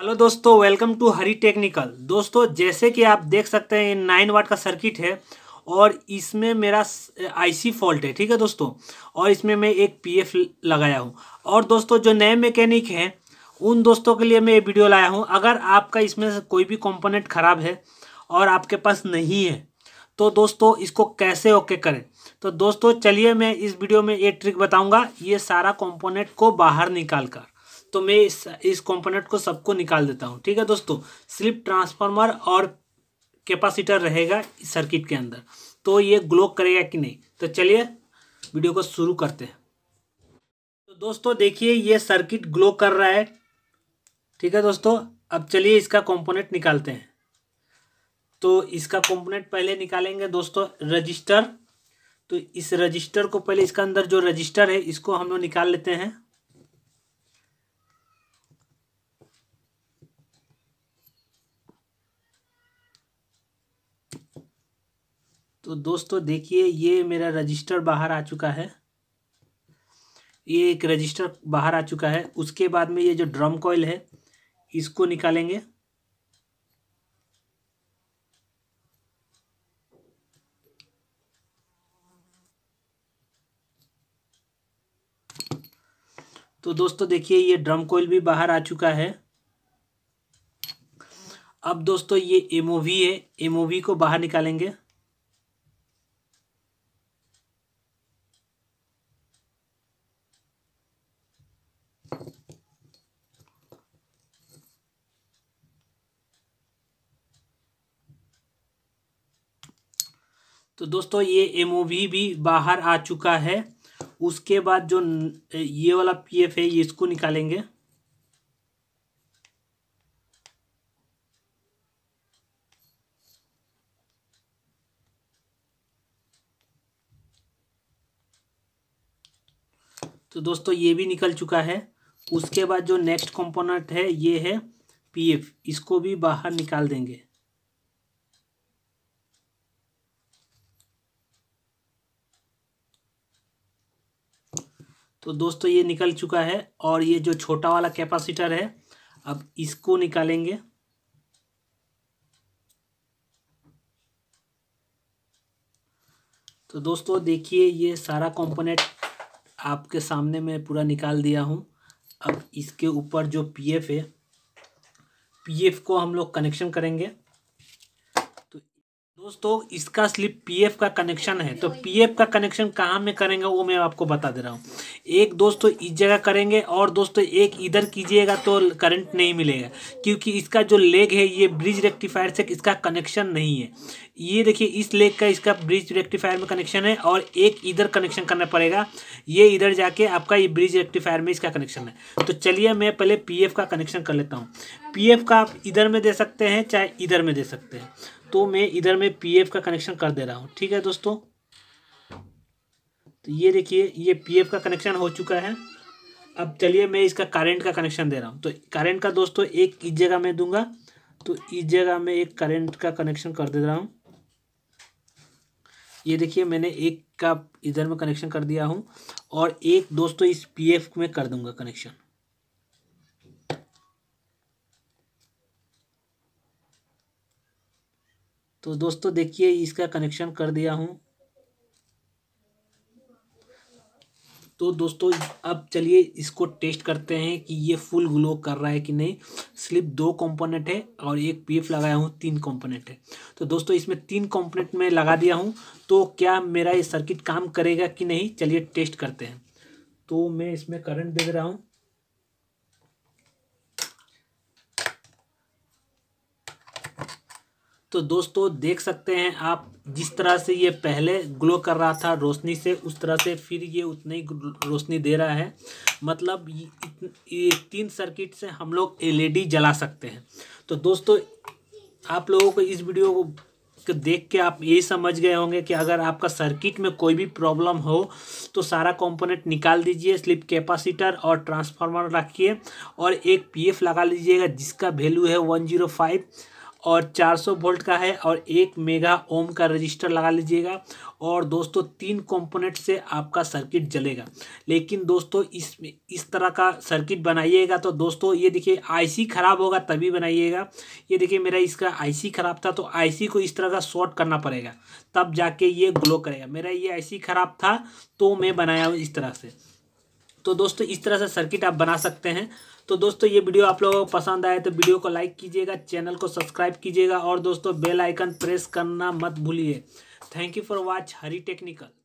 hello दोस्तों welcome to Hari technical दोस्तों जैसे कि आप देख सकते हैं ये नाइन वाट का सर्किट है और इसमें मेरा आईसी फॉल्ट है ठीक है दोस्तों और इसमें मैं एक पीएफ लगाया हूँ और दोस्तों जो नए मैकेनिक हैं उन दोस्तों के लिए मैं ये वीडियो लाया हूँ अगर आपका इसमें कोई भी कॉम्पोनेंट ख़राब है और आपके पास नहीं है तो दोस्तों इसको कैसे ओके करें तो दोस्तों चलिए मैं इस वीडियो में एक ट्रिक बताऊँगा ये सारा कॉम्पोनेंट को बाहर निकाल कर तो मैं इस इस कंपोनेंट को सबको निकाल देता हूँ ठीक है दोस्तों स्लिप ट्रांसफार्मर और कैपेसिटर रहेगा इस सर्किट के अंदर तो ये ग्लो करेगा कि नहीं तो चलिए वीडियो को शुरू करते हैं तो दोस्तों देखिए ये सर्किट ग्लो कर रहा है ठीक है दोस्तों अब चलिए इसका कंपोनेंट निकालते हैं तो इसका कंपोनेंट पहले निकालेंगे दोस्तों रजिस्टर तो इस रजिस्टर को पहले इसका अंदर जो रजिस्टर है इसको हम लोग निकाल लेते हैं तो दोस्तों देखिए ये मेरा रजिस्टर बाहर आ चुका है ये एक रजिस्टर बाहर आ चुका है उसके बाद में ये जो ड्रम कॉयल है इसको निकालेंगे तो दोस्तों देखिए ये ड्रम कोयल भी बाहर आ चुका है अब दोस्तों ये एमओवी है एमओवी को बाहर निकालेंगे तो दोस्तों ये एम भी बाहर आ चुका है उसके बाद जो ये वाला पीएफ है ये इसको निकालेंगे तो दोस्तों ये भी निकल चुका है उसके बाद जो नेक्स्ट कंपोनेंट है ये है पीएफ इसको भी बाहर निकाल देंगे तो दोस्तों ये निकल चुका है और ये जो छोटा वाला कैपेसिटर है अब इसको निकालेंगे तो दोस्तों देखिए ये सारा कंपोनेंट आपके सामने मैं पूरा निकाल दिया हूँ अब इसके ऊपर जो पी एफ है पी एफ को हम लोग कनेक्शन करेंगे दोस्तों इसका स्लिप पीएफ का कनेक्शन है तो पीएफ का कनेक्शन कहाँ में करेंगे वो मैं आपको बता दे रहा हूँ एक दोस्तों इस जगह करेंगे और दोस्तों एक इधर कीजिएगा तो करंट नहीं मिलेगा क्योंकि इसका जो लेग है ये ब्रिज रेक्टिफायर से इसका कनेक्शन नहीं है ये देखिए इस लेग का इसका ब्रिज रेक्टिफायर में कनेक्शन है और एक इधर कनेक्शन करना पड़ेगा ये इधर जाके आपका ये ब्रिज रेक्टिफायर में इसका कनेक्शन है तो चलिए मैं पहले पी का कनेक्शन कर लेता हूँ पी का आप इधर में दे सकते हैं चाहे इधर में दे सकते हैं तो मैं इधर में पीएफ का कनेक्शन कर दे रहा हूँ ठीक है दोस्तों तो ये देखिए ये पीएफ का कनेक्शन हो चुका है अब चलिए मैं इसका करंट का कनेक्शन दे रहा हूँ तो करंट का दोस्तों एक इस जगह में दूंगा तो इस जगह में एक करंट का कनेक्शन कर दे रहा हूँ ये देखिए मैंने एक का इधर में कनेक्शन कर दिया हूँ और एक दोस्तों इस पीएफ में कर दूंगा कनेक्शन तो दोस्तों देखिए इसका कनेक्शन कर दिया हूँ तो दोस्तों अब चलिए इसको टेस्ट करते हैं कि ये फुल ग्लो कर रहा है कि नहीं स्लिप दो कंपोनेंट है और एक पीएफ लगाया हूँ तीन कंपोनेंट है तो दोस्तों इसमें तीन कंपोनेंट में लगा दिया हूँ तो क्या मेरा ये सर्किट काम करेगा कि नहीं चलिए टेस्ट करते हैं तो मैं इसमें करंट दे रहा हूँ तो दोस्तों देख सकते हैं आप जिस तरह से ये पहले ग्लो कर रहा था रोशनी से उस तरह से फिर ये उतनी ही रोशनी दे रहा है मतलब ये तीन सर्किट से हम लोग एलईडी e जला सकते हैं तो दोस्तों आप लोगों को इस वीडियो को को देख के आप यही समझ गए होंगे कि अगर आपका सर्किट में कोई भी प्रॉब्लम हो तो सारा कंपोनेंट निकाल दीजिए स्लिप कैपेसिटर और ट्रांसफार्मर रखिए और एक पीएफ लगा लीजिएगा जिसका वैल्यू है वन जीरो फाइव और 400 वोल्ट का है और एक मेगा ओम का रजिस्टर लगा लीजिएगा और दोस्तों तीन कंपोनेंट से आपका सर्किट जलेगा लेकिन दोस्तों इस इस तरह का सर्किट बनाइएगा तो दोस्तों ये देखिए आईसी ख़राब होगा तभी बनाइएगा ये देखिए मेरा इसका आईसी ख़राब था तो आईसी को इस तरह का शॉर्ट करना पड़ेगा तब जाके ये ग्लो करेगा मेरा ये आई ख़राब था तो मैं बनाया इस तरह से तो दोस्तों इस तरह से सर्किट आप बना सकते हैं तो दोस्तों ये वीडियो आप लोगों को पसंद आए तो वीडियो को लाइक कीजिएगा चैनल को सब्सक्राइब कीजिएगा और दोस्तों बेल आइकन प्रेस करना मत भूलिए thank you for watch Hari technical